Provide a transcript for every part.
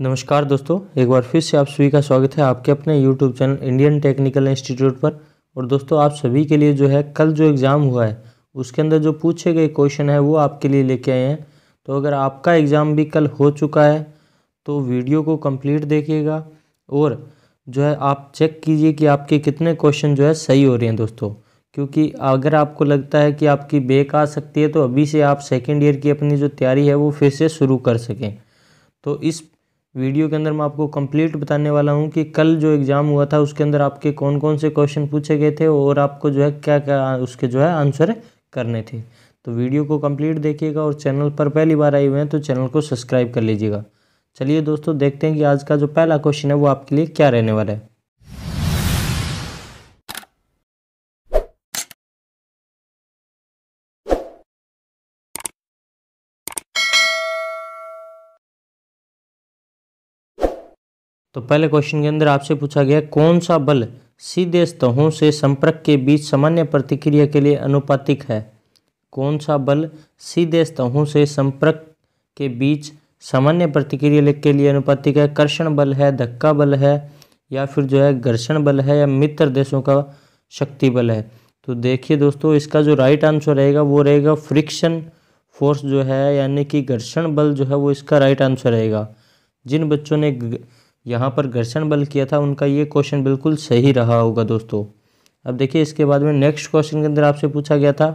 नमस्कार दोस्तों एक बार फिर से आप सभी का स्वागत है आपके अपने YouTube channel Indian technical institute पर और दोस्तों आप सभी के लिए जो है कल जो एग्ज़ाम हुआ है उसके अंदर जो पूछे गए क्वेश्चन है वो आपके लिए लेके आए हैं तो अगर आपका एग्ज़ाम भी कल हो चुका है तो वीडियो को कम्प्लीट देखिएगा और जो है आप चेक कीजिए कि आपके कितने क्वेश्चन जो है सही हो रहे हैं दोस्तों क्योंकि अगर आपको लगता है कि आपकी बेक आ सकती है तो अभी से आप सेकेंड ईयर की अपनी जो तैयारी है वो फिर से शुरू कर सकें तो इस वीडियो के अंदर मैं आपको कंप्लीट बताने वाला हूँ कि कल जो एग्ज़ाम हुआ था उसके अंदर आपके कौन कौन से क्वेश्चन पूछे गए थे और आपको जो है क्या क्या उसके जो है आंसर करने थे तो वीडियो को कंप्लीट देखिएगा और चैनल पर पहली बार आए हुए हैं तो चैनल को सब्सक्राइब कर लीजिएगा चलिए दोस्तों देखते हैं कि आज का जो पहला क्वेश्चन है वो आपके लिए क्या रहने वाला है तो पहले क्वेश्चन के अंदर आपसे पूछा गया कौन सा बल सीधे स्तहों से संपर्क के बीच सामान्य प्रतिक्रिया के लिए अनुपातिक है कौन सा बल सीधे स्तहों से संपर्क के बीच सामान्य प्रतिक्रिया के लिए अनुपातिक है कर्षण बल है धक्का बल है या फिर जो है घर्षण बल है या मित्र देशों का शक्ति बल है तो देखिए दोस्तों इसका जो राइट आंसर रहेगा वो रहेगा फ्रिक्शन फोर्स जो है यानी कि घर्षण बल जो है वो इसका राइट आंसर रहेगा जिन बच्चों ने ग... यहाँ पर घर्षण बल किया था उनका ये क्वेश्चन बिल्कुल सही रहा होगा दोस्तों अब देखिए इसके बाद में नेक्स्ट क्वेश्चन के अंदर आपसे पूछा गया था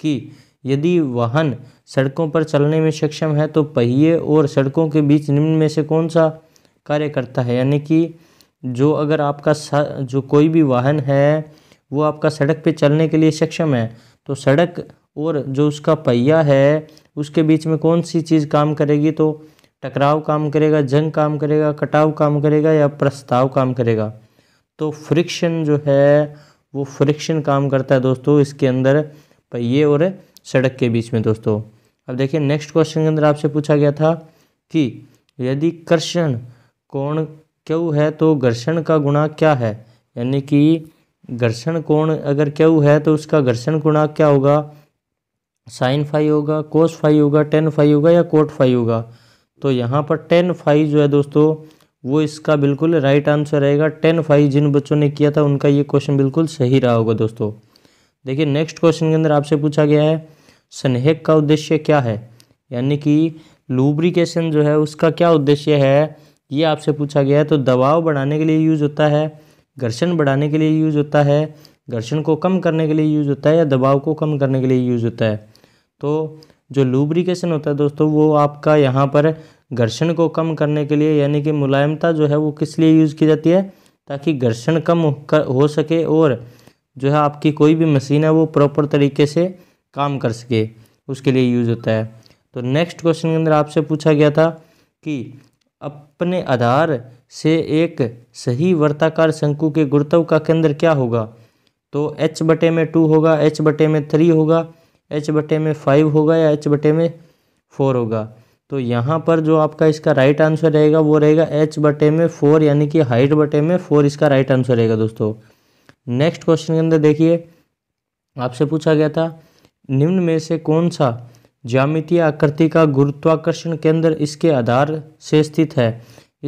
कि यदि वाहन सड़कों पर चलने में सक्षम है तो पहिए और सड़कों के बीच निम्न में से कौन सा कार्य करता है यानी कि जो अगर आपका जो कोई भी वाहन है वो आपका सड़क पे चलने के लिए सक्षम है तो सड़क और जो उसका पहिया है उसके बीच में कौन सी चीज़ काम करेगी तो टकराव काम करेगा जंग काम करेगा कटाव काम करेगा या प्रस्ताव काम करेगा तो फ्रिक्शन जो है वो फ्रिक्शन काम करता है दोस्तों इसके अंदर पहिए और सड़क के बीच में दोस्तों अब देखिए नेक्स्ट क्वेश्चन के अंदर आपसे पूछा गया था कि यदि कर्षण कोण क्यों है तो घर्षण का गुणा क्या है यानी कि घर्षण कोण अगर क्यों है तो उसका घर्षण गुणा क्या होगा साइन फाइव होगा कोस फाइव होगा टेन फाइव होगा या कोट फाइव होगा तो यहाँ पर टेन फाइव जो है दोस्तों वो इसका बिल्कुल राइट आंसर रहेगा टेन फाइव जिन बच्चों ने किया था उनका ये क्वेश्चन बिल्कुल सही रहा होगा दोस्तों देखिए नेक्स्ट क्वेश्चन के अंदर आपसे पूछा गया है स्नेहक का उद्देश्य क्या है यानी कि लूब्रिकेशन जो है उसका क्या उद्देश्य है ये आपसे पूछा गया है तो दबाव बढ़ाने के लिए यूज होता है घर्षण बढ़ाने के लिए यूज होता है घर्षण को कम करने के लिए यूज होता है या दबाव को कम करने के लिए यूज होता है तो जो लूब्रिकेशन होता है दोस्तों वो आपका यहाँ पर घर्षण को कम करने के लिए यानी कि मुलायमता जो है वो किस लिए यूज़ की जाती है ताकि घर्षण कम हो सके और जो है आपकी कोई भी मशीन है वो प्रॉपर तरीके से काम कर सके उसके लिए यूज़ होता है तो नेक्स्ट क्वेश्चन के अंदर आपसे पूछा गया था कि अपने आधार से एक सही वर्ताकार शंकु के गुरुत्व का केंद्र क्या होगा तो एच बटे में टू होगा एच बटे में थ्री होगा एच बटे में फाइव होगा या एच बटे में फोर होगा तो यहाँ पर जो आपका इसका राइट आंसर रहेगा वो रहेगा एच बटे में फोर यानी कि हाइट बटे में फोर इसका राइट आंसर रहेगा दोस्तों नेक्स्ट क्वेश्चन के अंदर देखिए आपसे पूछा गया था निम्न में से कौन सा ज्यामितीय आकृति का गुरुत्वाकर्षण केंद्र इसके आधार से स्थित है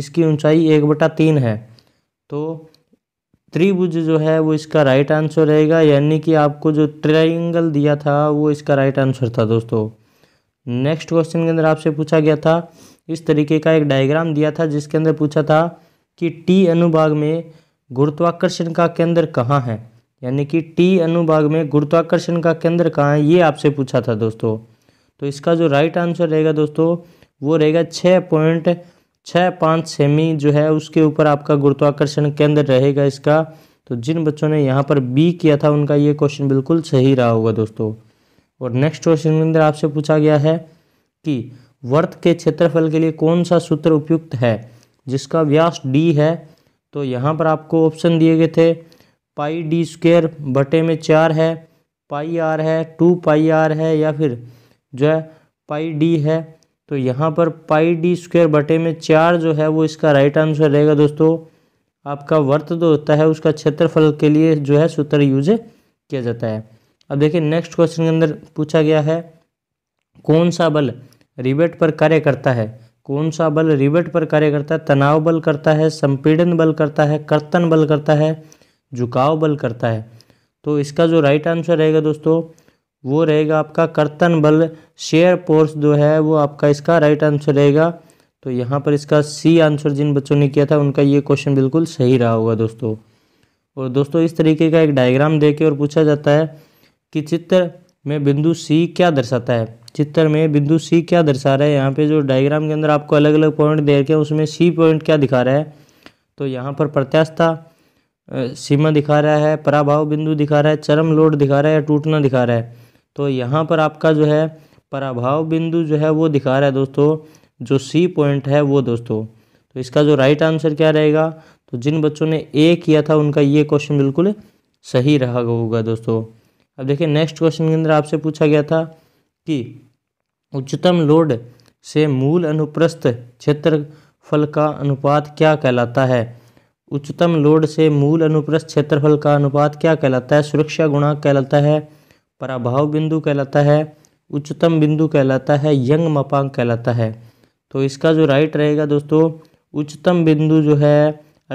इसकी ऊंचाई एक बटा तीन है तो त्रिभुज जो है वो इसका राइट आंसर रहेगा यानी कि आपको जो ट्राइंगल दिया था वो इसका राइट आंसर था दोस्तों नेक्स्ट क्वेश्चन के अंदर आपसे पूछा गया था इस तरीके का एक डायग्राम दिया था जिसके अंदर पूछा था कि टी अनुभाग में गुरुत्वाकर्षण का केंद्र कहाँ है यानी कि टी अनुभाग में गुरुत्वाकर्षण का केंद्र कहाँ है ये आपसे पूछा था दोस्तों तो इसका जो राइट आंसर रहेगा दोस्तों वो रहेगा छः पॉइंट छः पाँच सेमी जो है उसके ऊपर आपका गुरुत्वाकर्षण केंद्र रहेगा इसका तो जिन बच्चों ने यहाँ पर बी किया था उनका ये क्वेश्चन बिल्कुल सही रहा होगा दोस्तों और नेक्स्ट क्वेश्चन के अंदर आपसे पूछा गया है कि वर्त के क्षेत्रफल के लिए कौन सा सूत्र उपयुक्त है जिसका व्यास डी है तो यहाँ पर आपको ऑप्शन दिए गए थे पाई डी स्क्वेयर बटे में चार है पाई आर है टू पाई आर है या फिर जो है पाई डी है तो यहाँ पर पाई डी स्क्वेयर बटे में चार जो है वो इसका राइट आंसर रहेगा दोस्तों आपका वर्त जो होता है उसका क्षेत्रफल के लिए जो है सूत्र यूज किया जाता है अब देखिए नेक्स्ट क्वेश्चन के अंदर पूछा गया है कौन सा बल रिबेट पर कार्य करता है कौन सा बल रिबेट पर कार्य करता है तनाव बल करता है संपीड़न बल करता है कर्तन बल करता है झुकाव बल करता है तो इसका जो राइट आंसर रहेगा दोस्तों वो रहेगा आपका कर्तन बल शेयर पोर्स जो है वो आपका इसका राइट आंसर रहेगा तो यहाँ पर इसका सी आंसर जिन बच्चों ने किया था उनका ये क्वेश्चन बिल्कुल सही रहा होगा दोस्तों और दोस्तों इस तरीके का एक डायग्राम दे के और पूछा जाता है कि चित्र में बिंदु सी क्या दर्शाता है चित्र में बिंदु सी क्या दर्शा रहा है यहाँ पे जो डायग्राम के अंदर आपको अलग अलग पॉइंट दे रखे हैं उसमें सी पॉइंट क्या दिखा रहा है तो यहाँ पर प्रत्यास्था सीमा दिखा रहा है पराभाव बिंदु दिखा रहा है चरम लोड दिखा रहा है टूटना दिखा रहा है तो यहाँ पर आपका जो है प्रभाव बिंदु जो है वो दिखा रहा है दोस्तों जो सी पॉइंट है वो दोस्तों तो इसका जो राइट आंसर क्या रहेगा तो जिन बच्चों ने ए किया था उनका ये क्वेश्चन बिल्कुल सही रहा होगा दोस्तों अब देखिए नेक्स्ट क्वेश्चन के अंदर आपसे पूछा गया था कि उच्चतम लोड से मूल अनुप्रस्थ क्षेत्रफल का अनुपात क्या कहलाता है उच्चतम लोड से मूल अनुप्रस्थ क्षेत्रफल का अनुपात क्या कहलाता है सुरक्षा गुणांक कहलाता है पराभाव बिंदु कहलाता है उच्चतम बिंदु कहलाता है यंग मपांग कहलाता है तो इसका जो राइट रहेगा दोस्तों उच्चतम बिंदु जो है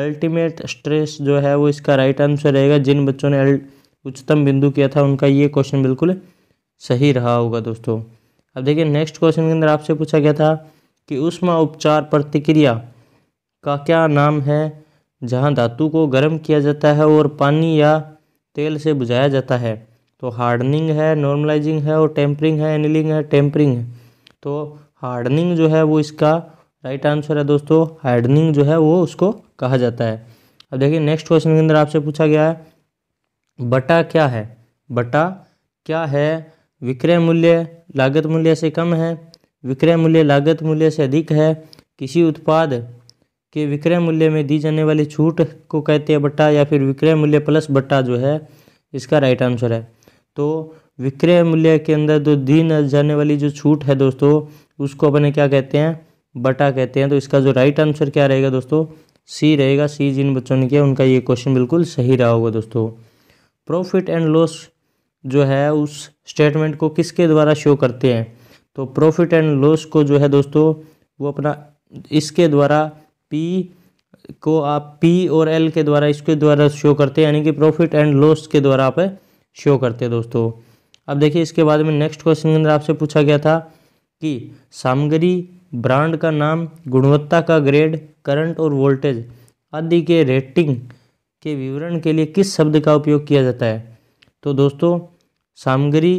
अल्टीमेट स्ट्रेस जो है वो इसका राइट आंसर रहेगा जिन बच्चों ने उच्चतम बिंदु किया था उनका ये क्वेश्चन बिल्कुल सही रहा होगा दोस्तों अब देखिए नेक्स्ट क्वेश्चन के अंदर आपसे पूछा गया था कि उष्मा उपचार प्रतिक्रिया का क्या नाम है जहाँ धातु को गर्म किया जाता है और पानी या तेल से बुझाया जाता है तो हार्डनिंग है नॉर्मलाइजिंग है और टेम्परिंग है एनिलिंग है टेम्परिंग है तो हार्डनिंग जो है वो इसका राइट आंसर है दोस्तों हार्डनिंग जो है वो उसको कहा जाता है अब देखिए नेक्स्ट क्वेश्चन के अंदर आपसे पूछा गया है बटा क्या है बटा क्या है विक्रय मूल्य लागत मूल्य से कम है विक्रय मूल्य लागत मूल्य से अधिक है किसी उत्पाद के विक्रय मूल्य में दी जाने वाली छूट को कहते हैं बट्टा या फिर विक्रय मूल्य प्लस बट्टा जो है इसका राइट आंसर है तो विक्रय मूल्य के अंदर जो दी जाने वाली जो छूट है दोस्तों उसको अपने क्या कहते हैं बटा कहते हैं तो इसका जो राइट आंसर क्या रहेगा दोस्तों सी रहेगा सी जिन बच्चों ने किया उनका ये क्वेश्चन बिल्कुल सही रहा होगा दोस्तों प्रॉफिट एंड लॉस जो है उस स्टेटमेंट को किसके द्वारा शो करते हैं तो प्रॉफिट एंड लॉस को जो है दोस्तों वो अपना इसके द्वारा पी को आप पी और एल के द्वारा इसके द्वारा शो करते हैं यानी कि प्रॉफिट एंड लॉस के द्वारा आप शो करते हैं दोस्तों अब देखिए इसके बाद में नेक्स्ट क्वेश्चन के अंदर आपसे पूछा गया था कि सामग्री ब्रांड का नाम गुणवत्ता का ग्रेड करंट और वोल्टेज आदि के रेटिंग के विवरण के लिए किस शब्द का उपयोग किया जाता है तो दोस्तों सामग्री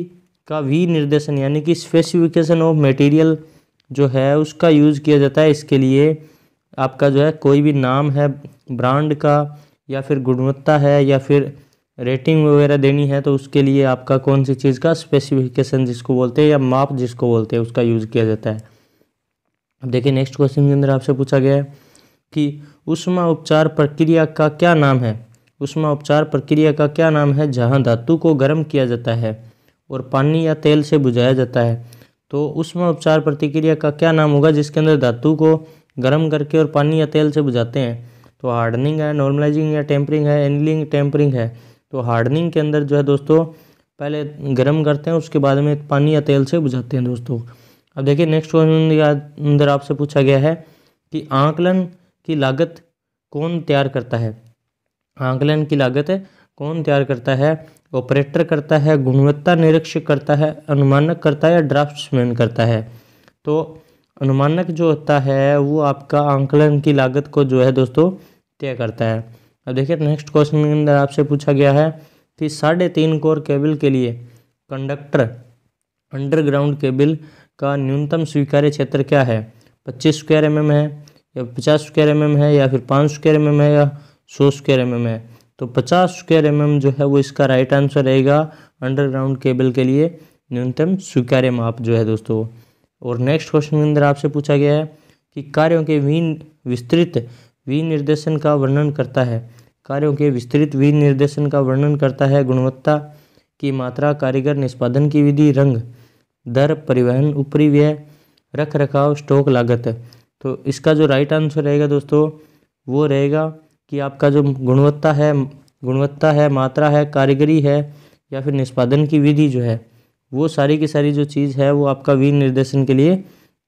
का वी निर्देशन यानी कि स्पेसिफिकेशन ऑफ मटेरियल जो है उसका यूज़ किया जाता है इसके लिए आपका जो है कोई भी नाम है ब्रांड का या फिर गुणवत्ता है या फिर रेटिंग वगैरह देनी है तो उसके लिए आपका कौन सी चीज़ का स्पेसिफिकेशन जिसको बोलते हैं या माप जिसको बोलते हैं उसका यूज़ किया जाता है अब देखिए नेक्स्ट क्वेश्चन के अंदर आपसे पूछा गया है कि उष्मा उपचार प्रक्रिया का क्या नाम है उष्मा उपचार प्रक्रिया का क्या नाम है जहाँ धातु को गर्म किया जाता है और पानी या तेल से बुझाया जाता है तो उष्मा उपचार प्रतिक्रिया का क्या नाम होगा जिसके अंदर धातु को गर्म करके और पानी या तेल से बुझाते हैं तो हार्डनिंग है नॉर्मलाइजिंग या टेम्परिंग है एनलिंग टेम्परिंग है तो हार्डनिंग के अंदर जो है दोस्तों पहले गर्म करते हैं उसके बाद में पानी या तेल से बुझाते हैं दोस्तों अब देखिए नेक्स्ट क्वेश्चन अंदर आपसे पूछा गया है कि आंकलन की लागत कौन तैयार करता है आंकलन की लागत कौन तैयार करता है ऑपरेटर करता है गुणवत्ता निरीक्षक करता है अनुमानक करता है या ड्राफ्टमैन करता है तो अनुमानक जो होता है वो आपका आंकलन की लागत को जो है दोस्तों तय करता है अब देखिए नेक्स्ट क्वेश्चन के अंदर आपसे पूछा गया है कि साढ़े तीन कोर केबल के लिए कंडक्टर अंडरग्राउंड केबल का न्यूनतम स्वीकार्य क्षेत्र क्या है पच्चीस स्क्वायर एम mm है या पचास स्क्वायर एम mm है या फिर पाँच स्क्वायर एम mm है या सौ स्क्वायर एम है तो पचास स्क्वायर एम जो है वो इसका राइट आंसर रहेगा अंडरग्राउंड केबल के लिए न्यूनतम स्वीकार्य माप जो है दोस्तों और नेक्स्ट क्वेश्चन के अंदर आपसे पूछा गया है कि कार्यों के विन विस्तृत विनिर्देशन का वर्णन करता है कार्यों के विस्तृत विनिर्देशन का वर्णन करता है गुणवत्ता की मात्रा कारीगर निष्पादन की विधि रंग दर परिवहन ऊपरी व्यय रख रखाव स्टॉक लागत तो इसका जो राइट आंसर रहेगा दोस्तों वो रहेगा कि आपका जो गुणवत्ता है गुणवत्ता है मात्रा है कारीगरी है या फिर निष्पादन की विधि जो है वो सारी की सारी जो चीज़ है वो आपका विनिर्देशन के लिए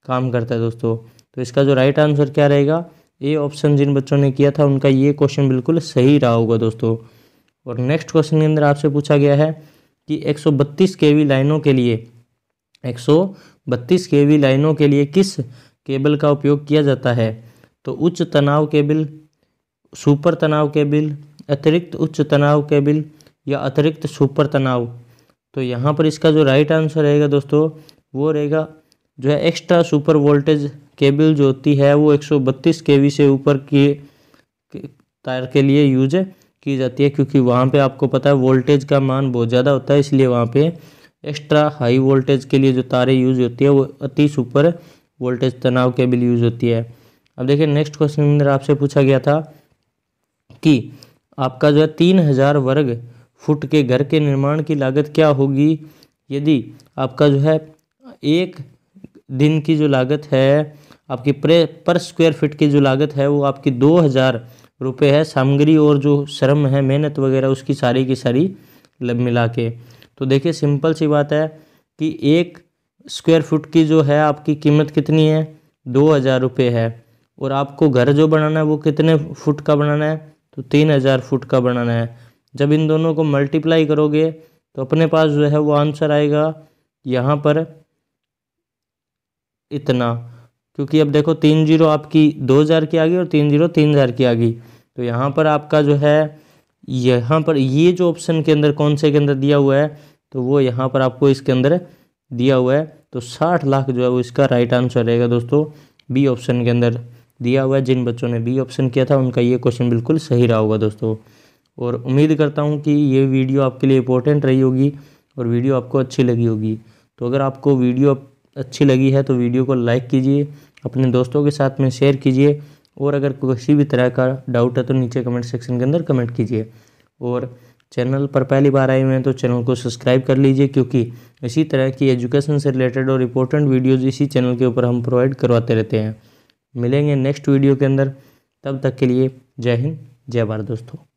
काम करता है दोस्तों तो इसका जो राइट आंसर क्या रहेगा ए ऑप्शन जिन बच्चों ने किया था उनका ये क्वेश्चन बिल्कुल सही रहा होगा दोस्तों और नेक्स्ट क्वेश्चन के अंदर आपसे पूछा गया है कि 132 केवी लाइनों के लिए 132 केवी लाइनों के लिए किस केबल का उपयोग किया जाता है तो उच्च तनाव केबल सुपर तनाव केबल अतिरिक्त उच्च तनाव केबल या अतिरिक्त सुपर तनाव तो यहाँ पर इसका जो राइट आंसर रहेगा दोस्तों वो रहेगा जो है एक्स्ट्रा सुपर वोल्टेज केबल जो होती है वो 132 सौ से ऊपर की तार के लिए यूज की जाती है क्योंकि वहाँ पे आपको पता है वोल्टेज का मान बहुत ज़्यादा होता है इसलिए वहाँ पे एक्स्ट्रा हाई वोल्टेज के लिए जो तारें यूज होती है वो अति सुपर वोल्टेज तनाव केबल यूज होती है अब देखिए नेक्स्ट क्वेश्चन अंदर आपसे पूछा गया था कि आपका जो है तीन हज़ार वर्ग फुट के घर के निर्माण की लागत क्या होगी यदि आपका जो है एक दिन की जो लागत है आपकी प्रे पर स्क्वायर फिट की जो लागत है वो आपकी दो हज़ार रुपये है सामग्री और जो श्रम है मेहनत वगैरह उसकी सारी की सारी मिला के तो देखिए सिंपल सी बात है कि एक स्क्वायर फुट की जो है आपकी कीमत कितनी है दो हज़ार रुपये है और आपको घर जो बनाना है वो कितने फुट का बनाना है तो तीन हज़ार फुट का बनाना है जब इन दोनों को मल्टीप्लाई करोगे तो अपने पास जो है वो आंसर आएगा यहाँ पर इतना क्योंकि अब देखो तीन जीरो आपकी दो हज़ार की आ गई और तीन जीरो तीन हज़ार की आ गई तो यहाँ पर आपका जो है यहाँ पर ये जो ऑप्शन के अंदर कौन से के अंदर दिया हुआ है तो वो यहाँ पर आपको इसके अंदर दिया हुआ है तो साठ लाख जो है वो इसका राइट आंसर रहेगा दोस्तों बी ऑप्शन के अंदर दिया हुआ है जिन बच्चों ने बी ऑप्शन किया था उनका ये क्वेश्चन बिल्कुल सही रहा होगा दोस्तों और उम्मीद करता हूँ कि ये वीडियो आपके लिए इंपॉर्टेंट रही होगी और वीडियो आपको अच्छी लगी होगी तो अगर आपको वीडियो अच्छी लगी है तो वीडियो को लाइक कीजिए अपने दोस्तों के साथ में शेयर कीजिए और अगर किसी भी तरह का डाउट है तो नीचे कमेंट सेक्शन के अंदर कमेंट कीजिए और चैनल पर पहली बार आए हुए हैं तो चैनल को सब्सक्राइब कर लीजिए क्योंकि इसी तरह की एजुकेशन से रिलेटेड और इम्पोर्टेंट वीडियोज़ इसी चैनल के ऊपर हम प्रोवाइड करवाते रहते हैं मिलेंगे नेक्स्ट वीडियो के अंदर तब तक के लिए जय हिंद जय भारत दोस्तों